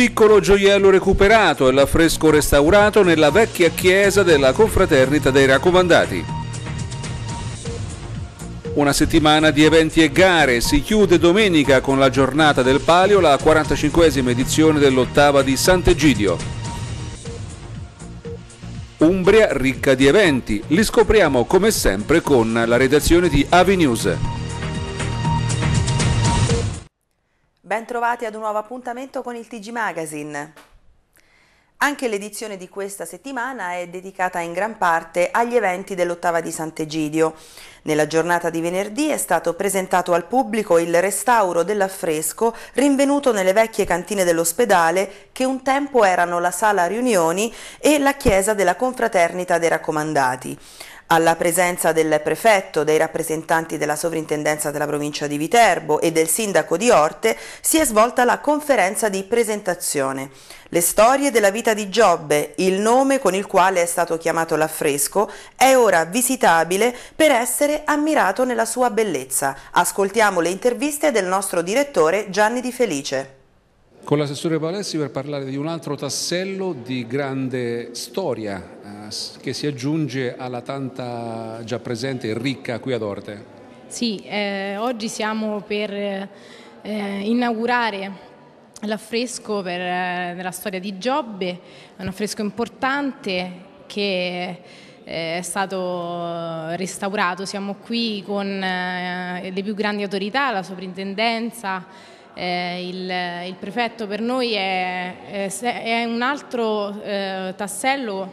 piccolo gioiello recuperato e l'affresco restaurato nella vecchia chiesa della confraternita dei raccomandati. Una settimana di eventi e gare si chiude domenica con la giornata del Palio, la 45esima edizione dell'ottava di Sant'Egidio. Umbria ricca di eventi, li scopriamo come sempre con la redazione di Avi News. Bentrovati ad un nuovo appuntamento con il TG Magazine. Anche l'edizione di questa settimana è dedicata in gran parte agli eventi dell'ottava di Sant'Egidio. Nella giornata di venerdì è stato presentato al pubblico il restauro dell'affresco rinvenuto nelle vecchie cantine dell'ospedale che un tempo erano la sala riunioni e la chiesa della confraternita dei raccomandati alla presenza del prefetto, dei rappresentanti della sovrintendenza della provincia di Viterbo e del sindaco di Orte, si è svolta la conferenza di presentazione. Le storie della vita di Giobbe, il nome con il quale è stato chiamato l'affresco, è ora visitabile per essere ammirato nella sua bellezza. Ascoltiamo le interviste del nostro direttore Gianni Di Felice con l'assessore Palessi per parlare di un altro tassello di grande storia eh, che si aggiunge alla tanta già presente e ricca qui ad Orte. Sì, eh, oggi siamo per eh, inaugurare l'affresco eh, della storia di Giobbe, un affresco importante che eh, è stato restaurato. Siamo qui con eh, le più grandi autorità, la soprintendenza, eh, il, il, prefetto per noi è, è, un altro eh, tassello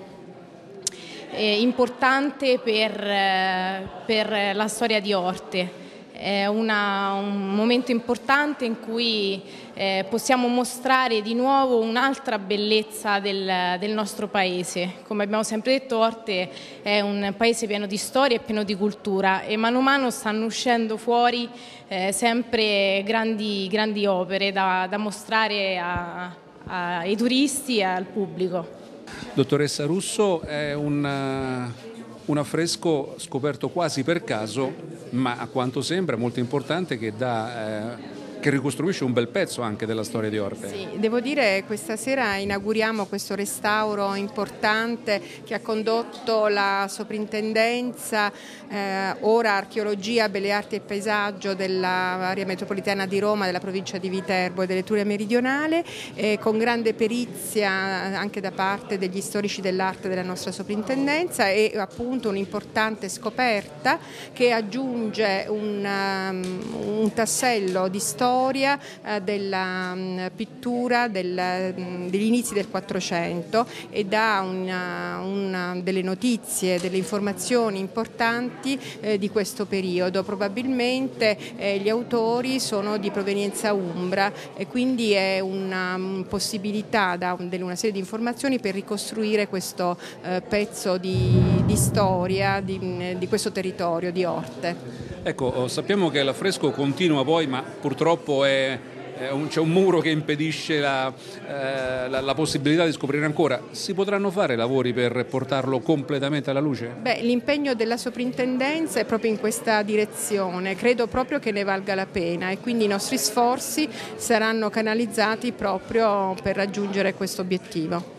eh, importante per, eh, per la storia di Orte è una, un momento importante in cui eh, possiamo mostrare di nuovo un'altra bellezza del, del, nostro paese. Come abbiamo sempre detto, Orte è un paese pieno di storia e pieno di cultura e mano a mano stanno uscendo fuori eh, sempre grandi, grandi, opere da, da mostrare a, a, ai turisti e al pubblico. Dottoressa Russo, è un eh, un affresco scoperto quasi per caso, ma a quanto sembra molto importante che dà eh, che ricostruisce un bel pezzo anche della storia di Orte. Sì, devo dire che questa sera inauguriamo questo restauro importante che ha condotto la soprintendenza eh, ora archeologia, belle arti e paesaggio dell'area metropolitana di Roma, della provincia di Viterbo e dell'Etruria meridionale eh, con grande perizia anche da parte degli storici dell'arte della nostra soprintendenza e appunto un'importante scoperta che aggiunge un, um, un tassello di storia storia eh, della mm, pittura del, mm, degli inizi del 400 e dà una, una delle notizie, delle informazioni importanti eh, di questo periodo. Probabilmente eh, gli autori sono di provenienza umbra e quindi è una mm, possibilità da una serie di informazioni per ricostruire questo eh, pezzo di, di storia di, di questo territorio, di Orte. Ecco, oh, sappiamo che l'affresco continua poi, ma purtroppo è, è un, c'è un muro che impedisce la, eh, la, la, possibilità di scoprire ancora. Si potranno fare lavori per portarlo completamente alla luce? Beh, l'impegno della soprintendenza è proprio in questa direzione, credo proprio che ne valga la pena e quindi i nostri sforzi saranno canalizzati proprio per raggiungere questo obiettivo.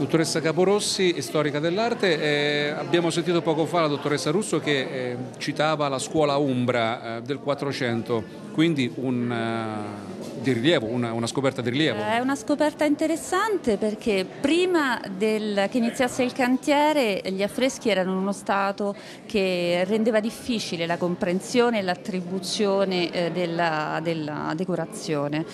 Dottoressa Caporossi, storica dell'arte, eh, abbiamo sentito poco fa la dottoressa Russo che eh, citava la scuola Umbra eh, del 400, quindi un, eh, di rilievo, una, una, scoperta di rilievo. Eh, è una scoperta interessante perché prima del, che iniziasse il cantiere gli affreschi erano in uno stato che rendeva difficile la comprensione e l'attribuzione eh, della, della, decorazione.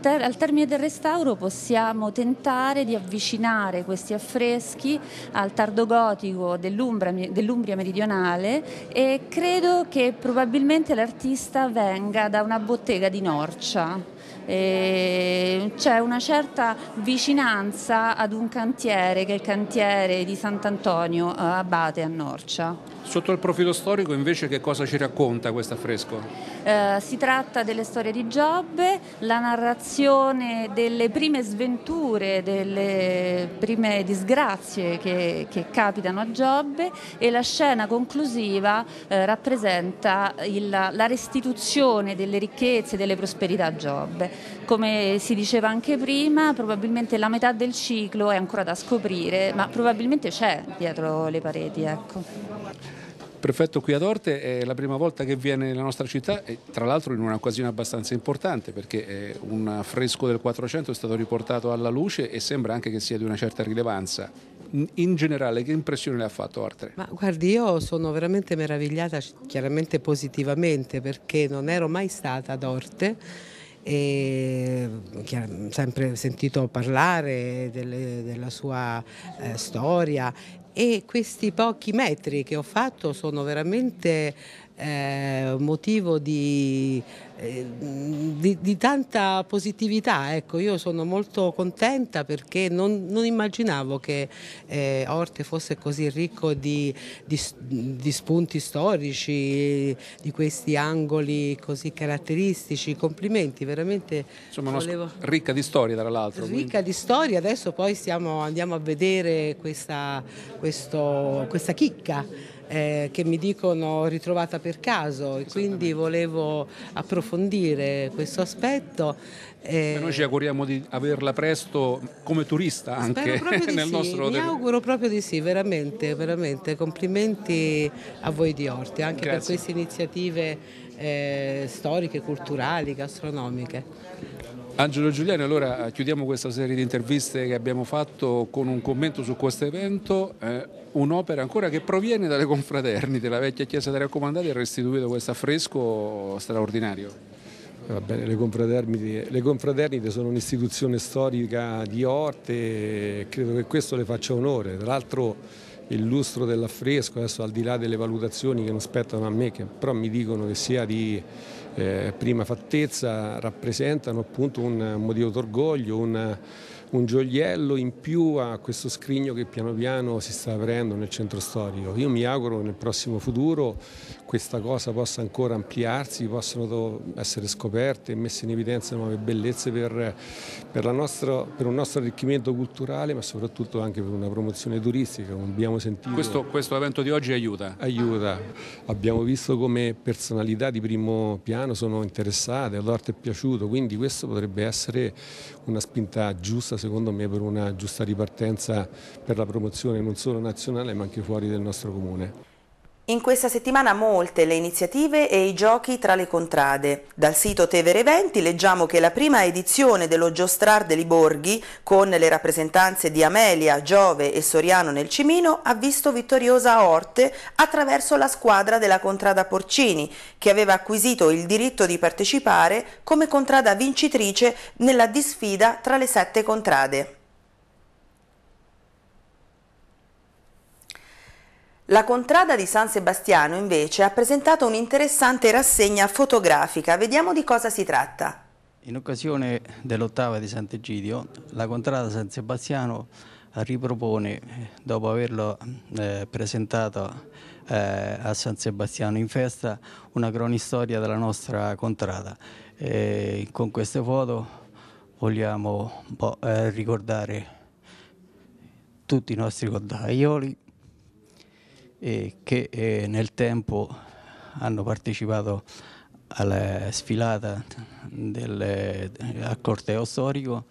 Ter, al termine del restauro possiamo tentare di avvicinare questi affreschi al tardo gotico dell'Umbria, dell'Umbria meridionale e credo che probabilmente l'artista venga da una bottega di Norcia eh, c'è una certa vicinanza ad un cantiere che è il cantiere di Sant'Antonio eh, Abate a Norcia. Sotto il profilo storico invece che cosa ci racconta questo affresco? Eh, si tratta delle storie di Giobbe, la narrazione delle prime sventure, delle prime disgrazie che, che capitano a Giobbe e la scena conclusiva eh, rappresenta il, la restituzione delle ricchezze e delle prosperità a Giobbe. Come si diceva anche prima, probabilmente la metà del ciclo è ancora da scoprire, ma probabilmente c'è dietro le pareti. Ecco prefetto qui ad Orte è la prima volta che viene nella nostra città e tra l'altro in un'occasione abbastanza importante perché eh, un affresco del 400 è stato riportato alla luce e sembra anche che sia di una certa rilevanza. In generale che impressione le ha fatto Orte? Ma guardi io sono veramente meravigliata chiaramente positivamente perché non ero mai stata ad Orte e ho sempre sentito parlare delle, della sua eh, storia e questi pochi metri che ho fatto sono veramente eh, motivo di, eh, di, di, tanta positività. Ecco, io sono molto contenta perché non, non immaginavo che eh, Orte fosse così ricco di, di, spunti storici, di questi angoli così caratteristici. Complimenti, veramente. Insomma, volevo... ricca di storia tra l'altro. Ricca quindi. di storia, adesso poi stiamo, andiamo a vedere questa, questo, questa chicca eh, che mi dicono ritrovata per caso e quindi volevo approfondire questo aspetto. Eh, noi ci auguriamo di averla presto come turista anche nel sì, nostro Mi auguro proprio di sì, veramente, veramente. Complimenti a voi di Orte anche Grazie. per queste iniziative eh, storiche, culturali, gastronomiche. Angelo Giuliani, allora chiudiamo questa serie di interviste che abbiamo fatto con un commento su questo evento, eh, un'opera ancora che proviene dalle confraternite, la vecchia chiesa dei raccomandati ha restituito questo affresco straordinario. Eh, bene, le, confraternite, le, confraternite, sono un'istituzione storica di Orte e credo che questo le faccia onore. Tra l'altro il lustro dell'affresco, adesso al di là delle valutazioni che non spettano a me, che però mi dicono che sia di eh, prima fattezza, rappresentano appunto un motivo d'orgoglio, un un gioiello in più a questo scrigno che piano piano si sta aprendo nel centro storico. Io mi auguro che nel prossimo futuro questa cosa possa ancora ampliarsi, possano essere scoperte e messe in evidenza nuove bellezze per, per, nostra, per, un nostro arricchimento culturale ma soprattutto anche per una promozione turistica, come abbiamo sentito. Questo, questo evento di oggi aiuta? Aiuta. Abbiamo visto come personalità di primo piano sono interessate, all'arte è piaciuto, quindi questo potrebbe essere una spinta giusta secondo me per una giusta ripartenza per la promozione non solo nazionale ma anche fuori del nostro comune. In questa settimana molte le iniziative e i giochi tra le contrade. Dal sito Tevere Eventi leggiamo che la prima edizione dello Giostrar dei Borghi, con le rappresentanze di Amelia, Giove e Soriano nel Cimino, ha visto vittoriosa Orte attraverso la squadra della contrada Porcini, che aveva acquisito il diritto di partecipare come contrada vincitrice nella disfida tra le sette contrade. La contrada di San Sebastiano invece ha presentato un'interessante rassegna fotografica, vediamo di cosa si tratta. In occasione dell'ottava di Sant'Egidio, la contrada San Sebastiano ripropone, dopo averlo eh, presentato eh, a San Sebastiano in festa, una cronistoria della nostra contrada. E con queste foto vogliamo eh, ricordare tutti i nostri contradaioli e che eh, nel tempo hanno partecipato alla sfilata del, al corteo storico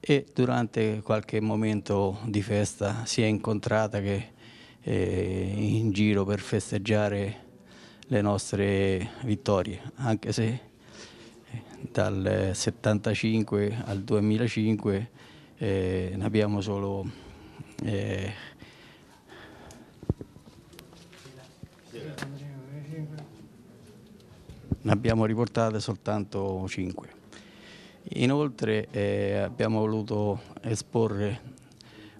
e durante qualche momento di festa si è incontrata che eh, in giro per festeggiare le nostre vittorie, anche se eh, dal 75 al 2005 eh, ne abbiamo solo eh, ne abbiamo riportate soltanto 5. Inoltre eh, abbiamo voluto esporre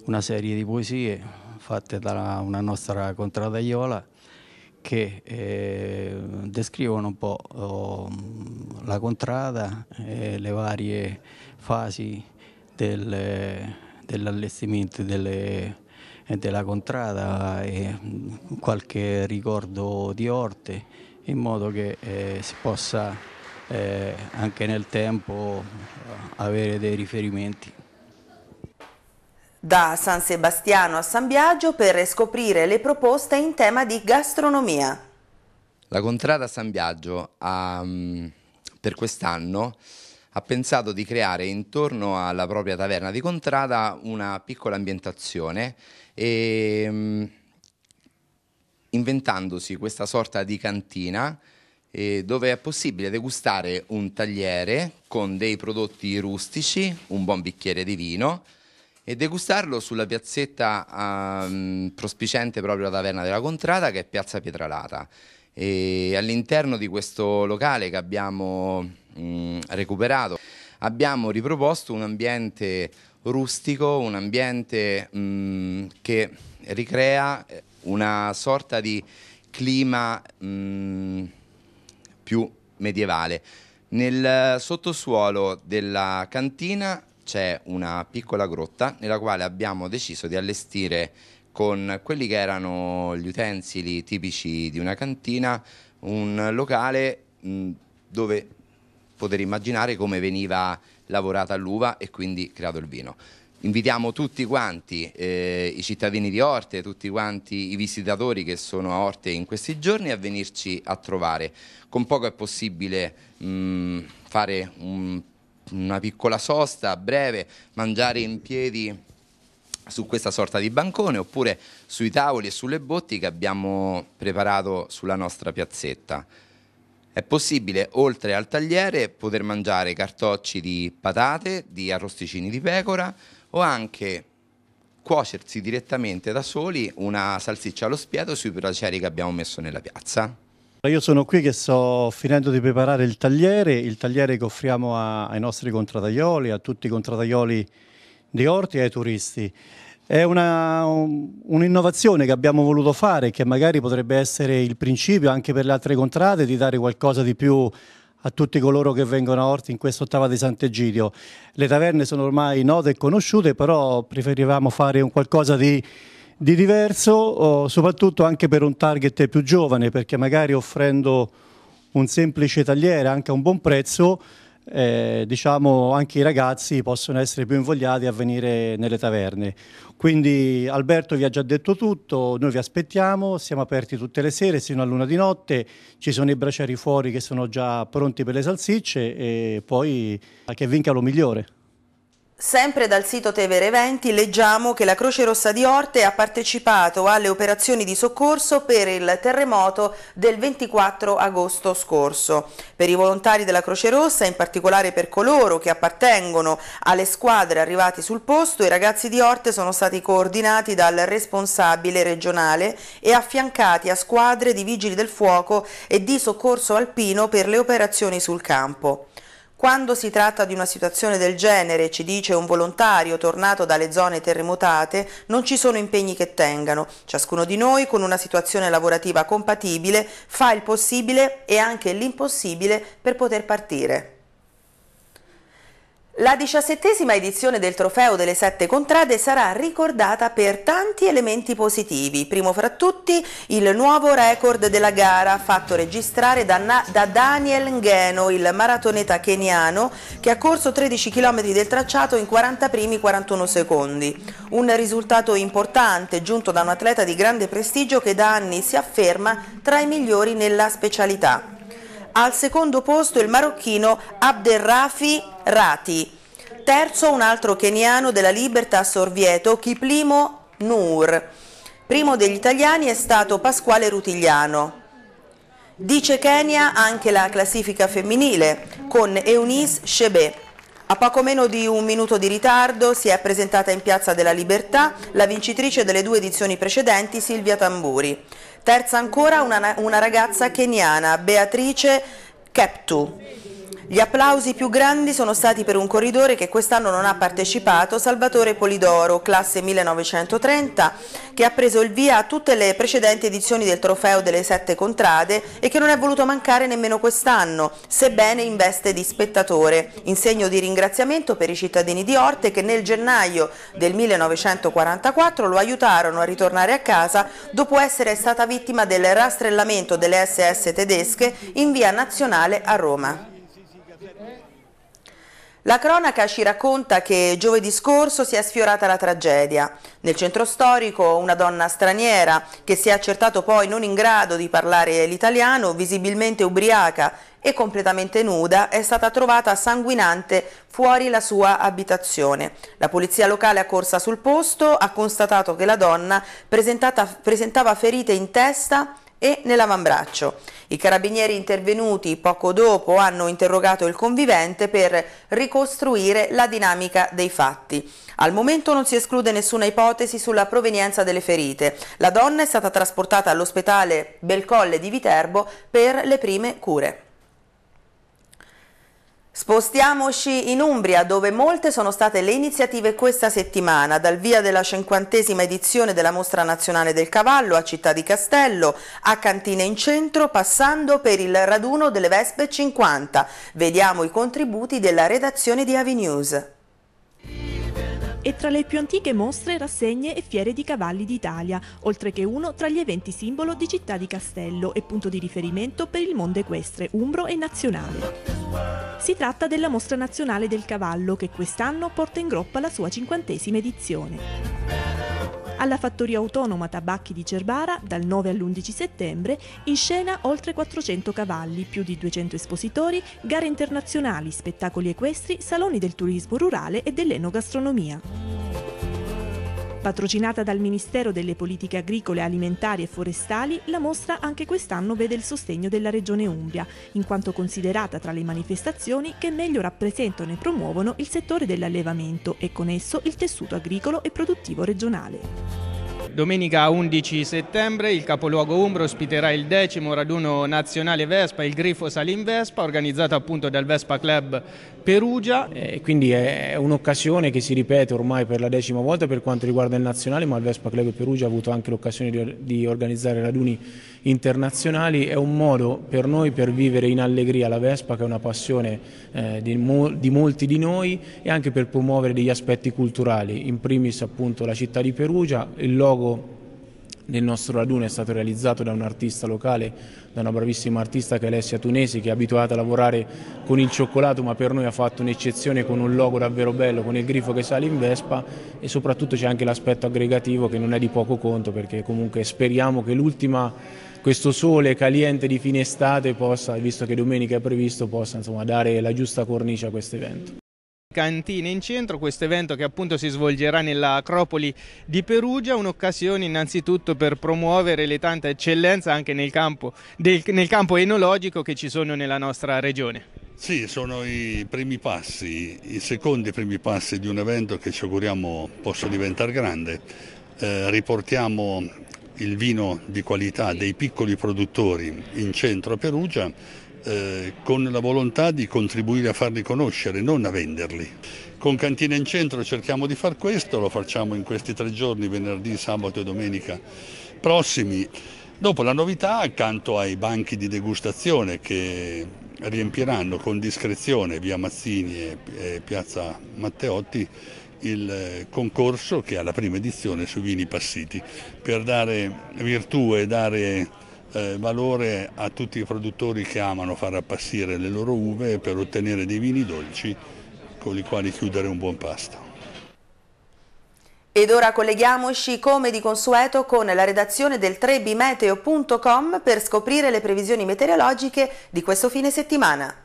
una serie di poesie fatte da una nostra contradaiola che eh, descrivono un po' oh, la contrada e le varie fasi del, dell'allestimento delle, della contrada e qualche ricordo di Orte in modo che eh, si possa eh, anche nel tempo avere dei riferimenti. Da San Sebastiano a San Biagio per scoprire le proposte in tema di gastronomia. La Contrada San Biagio ha, mm, per quest'anno ha pensato di creare intorno alla propria taverna di Contrada una piccola ambientazione e mm, inventandosi questa sorta di cantina eh, dove è possibile degustare un tagliere con dei prodotti rustici, un buon bicchiere di vino e degustarlo sulla piazzetta ehm, prospicente proprio la taverna della Contrada che è Piazza Pietralata. E all'interno di questo locale che abbiamo mh, mm, recuperato abbiamo riproposto un ambiente rustico, un ambiente mh, mm, che ricrea eh, una sorta di clima mh, mm, più medievale. Nel sottosuolo della cantina c'è una piccola grotta nella quale abbiamo deciso di allestire con quelli che erano gli utensili tipici di una cantina un locale mm, dove poter immaginare come veniva lavorata l'uva e quindi creato il vino. Invitiamo tutti quanti eh, i cittadini di Orte, tutti quanti i visitatori che sono a Orte in questi giorni a venirci a trovare. Con poco è possibile mh, mm, fare un, una piccola sosta breve, mangiare in piedi su questa sorta di bancone oppure sui tavoli e sulle botti che abbiamo preparato sulla nostra piazzetta. È possibile, oltre al tagliere, poter mangiare cartocci di patate, di arrosticini di pecora o anche cuocersi direttamente da soli una salsiccia allo spiedo sui piraceri che abbiamo messo nella piazza. Io sono qui che sto finendo di preparare il tagliere, il tagliere che offriamo a, ai nostri contrataioli, a tutti i contrataioli di Orti e ai turisti. È un'innovazione un che abbiamo voluto fare, che magari potrebbe essere il principio anche per le altre contrade, di dare qualcosa di più a tutti coloro che vengono a Orti in quest'ottava di Sant'Egidio. Le taverne sono ormai note e conosciute, però preferivamo fare un qualcosa di, di diverso, oh, soprattutto anche per un target più giovane, perché magari offrendo un semplice tagliere anche a un buon prezzo eh, diciamo anche i ragazzi possono essere più invogliati a venire nelle taverne. Quindi Alberto vi ha già detto tutto, noi vi aspettiamo, siamo aperti tutte le sere fino a luna di notte, ci sono i bracieri fuori che sono già pronti per le salsicce e poi eh, che vinca lo migliore. Sempre dal sito Tevere Eventi leggiamo che la Croce Rossa di Orte ha partecipato alle operazioni di soccorso per il terremoto del 24 agosto scorso. Per i volontari della Croce Rossa, in particolare per coloro che appartengono alle squadre arrivate sul posto, i ragazzi di Orte sono stati coordinati dal responsabile regionale e affiancati a squadre di vigili del fuoco e di soccorso alpino per le operazioni sul campo. Quando si tratta di una situazione del genere, ci dice un volontario tornato dalle zone terremotate, non ci sono impegni che tengano. Ciascuno di noi, con una situazione lavorativa compatibile, fa il possibile e anche l'impossibile per poter partire. La diciassettesima edizione del Trofeo delle Sette Contrade sarà ricordata per tanti elementi positivi, primo fra tutti il nuovo record della gara fatto registrare da, da Daniel Ngeno, il maratoneta keniano che ha corso 13 km del tracciato in 40 primi 41 secondi. Un risultato importante giunto da un atleta di grande prestigio che da anni si afferma tra i migliori nella specialità al secondo posto il marocchino Abderrafi Rati, terzo un altro keniano della Libertà Sorvieto Kiplimo Nur. Primo degli italiani è stato Pasquale Rutigliano. Dice Kenya anche la classifica femminile con Eunice Shebe. A poco meno di un minuto di ritardo si è presentata in Piazza della Libertà la vincitrice delle due edizioni precedenti Silvia Tamburi. Terza ancora una, una ragazza keniana, Beatrice Keptu. Gli applausi più grandi sono stati per un corridore che quest'anno non ha partecipato, Salvatore Polidoro, classe 1930, che ha preso il via a tutte le precedenti edizioni del trofeo delle sette contrade e che non è voluto mancare nemmeno quest'anno, sebbene in veste di spettatore, in segno di ringraziamento per i cittadini di Orte che nel gennaio del 1944 lo aiutarono a ritornare a casa dopo essere stata vittima del rastrellamento delle SS tedesche in via nazionale a Roma. La cronaca ci racconta che giovedì scorso si è sfiorata la tragedia. Nel centro storico una donna straniera, che si è accertato poi non in grado di parlare l'italiano, visibilmente ubriaca e completamente nuda, è stata trovata sanguinante fuori la sua abitazione. La polizia locale accorsa sul posto ha constatato che la donna presentava ferite in testa, e nell'avambraccio. I carabinieri intervenuti poco dopo hanno interrogato il convivente per ricostruire la dinamica dei fatti. Al momento non si esclude nessuna ipotesi sulla provenienza delle ferite. La donna è stata trasportata all'ospedale Belcolle di Viterbo per le prime cure. Spostiamoci in Umbria, dove molte sono state le iniziative questa settimana, dal via della cinquantesima edizione della Mostra Nazionale del Cavallo a Città di Castello, a Cantine in Centro, passando per il raduno delle Vespe 50. Vediamo i contributi della redazione di Avinews è tra le più antiche mostre, rassegne e fiere di cavalli d'Italia, oltre che uno tra gli eventi simbolo di Città di Castello e punto di riferimento per il mondo equestre, umbro e nazionale. Si tratta della Mostra Nazionale del Cavallo che quest'anno porta in groppa la sua cinquantesima edizione. Alla fattoria autonoma Tabacchi di Cerbara, dal 9 all'11 settembre, in scena oltre 400 cavalli, più di 200 espositori, gare internazionali, spettacoli equestri, saloni del turismo rurale e dell'enogastronomia. Patrocinata dal Ministero delle Politiche Agricole, Alimentari e Forestali, la mostra anche quest'anno vede il sostegno della Regione Umbria, in quanto considerata tra le manifestazioni che meglio rappresentano e promuovono il settore dell'allevamento e con esso il tessuto agricolo e produttivo regionale. Domenica 11 settembre il capoluogo Umbro ospiterà il decimo raduno nazionale Vespa, il Grifo Salim Vespa, organizzato appunto dal Vespa Club Perugia. Eh, quindi è un'occasione che si ripete ormai per la decima volta per quanto riguarda il nazionale, ma il Vespa Club Perugia ha avuto anche l'occasione di organizzare raduni internazionali è un modo per noi per vivere in allegria la Vespa che è una passione eh, di, di, molti di noi e anche per promuovere degli aspetti culturali, in primis appunto la città di Perugia, il logo nel nostro raduno è stato realizzato da un artista locale, da una bravissima artista che è Alessia Tunesi che è abituata a lavorare con il cioccolato ma per noi ha fatto un'eccezione con un logo davvero bello, con il grifo che sale in Vespa e soprattutto c'è anche l'aspetto aggregativo che non è di poco conto perché comunque speriamo che l'ultima, questo sole caliente di fine estate possa, visto che domenica è previsto, possa insomma, dare la giusta cornice a questo evento. Cantine in centro, questo evento che appunto si svolgerà nell'Acropoli di Perugia, un'occasione innanzitutto per promuovere le tante eccellenze anche nel campo, del, nel campo enologico che ci sono nella nostra regione. Sì, sono i primi passi, i secondi primi passi di un evento che ci auguriamo possa diventare grande. Eh, riportiamo il vino di qualità dei piccoli produttori in centro a Perugia eh, con la volontà di contribuire a farli conoscere, non a venderli. Con Cantina in Centro cerchiamo di far questo, lo facciamo in questi tre giorni, venerdì, sabato e domenica prossimi. Dopo la novità, accanto ai banchi di degustazione che riempiranno con discrezione via Mazzini e piazza Matteotti il eh, concorso che ha la prima edizione sui vini passiti per dare virtù e dare eh, valore a tutti i produttori che amano far appassire le loro uve per ottenere dei vini dolci con i quali chiudere un buon pasto. Ed ora colleghiamoci come di consueto con la redazione del 3bmeteo.com per scoprire le previsioni meteorologiche di questo fine settimana.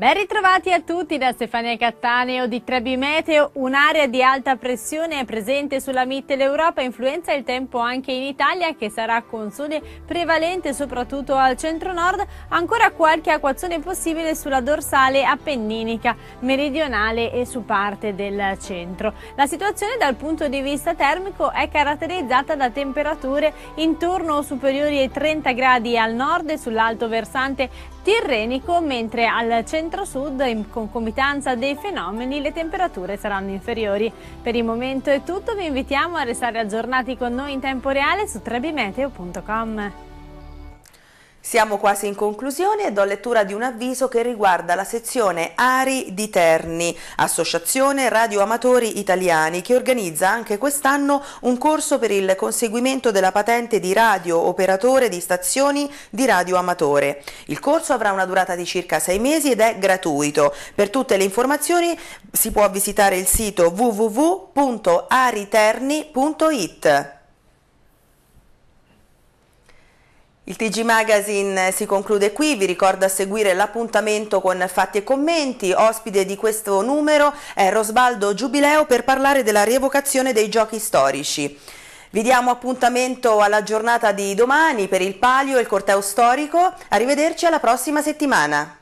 Ben ritrovati a tutti da Stefania Cattaneo di Trebi Meteo. Un'area di alta pressione è presente sulla Mitteleuropa, influenza il tempo anche in Italia che sarà con sole prevalente soprattutto al centro-nord, ancora qualche acquazzone possibile sulla dorsale appenninica, meridionale e su parte del centro. La situazione dal punto di vista termico è caratterizzata da temperature intorno o superiori ai 30 gradi al nord e sull'alto versante tirrenico, mentre al centro-sud, in concomitanza dei fenomeni, le temperature saranno inferiori. Per il momento è tutto, vi invitiamo a restare aggiornati con noi in tempo reale su trebimeteo.com. Siamo quasi in conclusione e do lettura di un avviso che riguarda la sezione Ari di Terni, associazione radioamatori italiani, che organizza anche quest'anno un corso per il conseguimento della patente di radio operatore di stazioni di radioamatore. Il corso avrà una durata di circa sei mesi ed è gratuito. Per tutte le informazioni si può visitare il sito www.ariterni.it. Il TG Magazine si conclude qui, vi ricordo a seguire l'appuntamento con fatti e commenti. Ospite di questo numero è Rosbaldo Giubileo per parlare della rievocazione dei giochi storici. Vi diamo appuntamento alla giornata di domani per il Palio e il corteo storico. Arrivederci alla prossima settimana.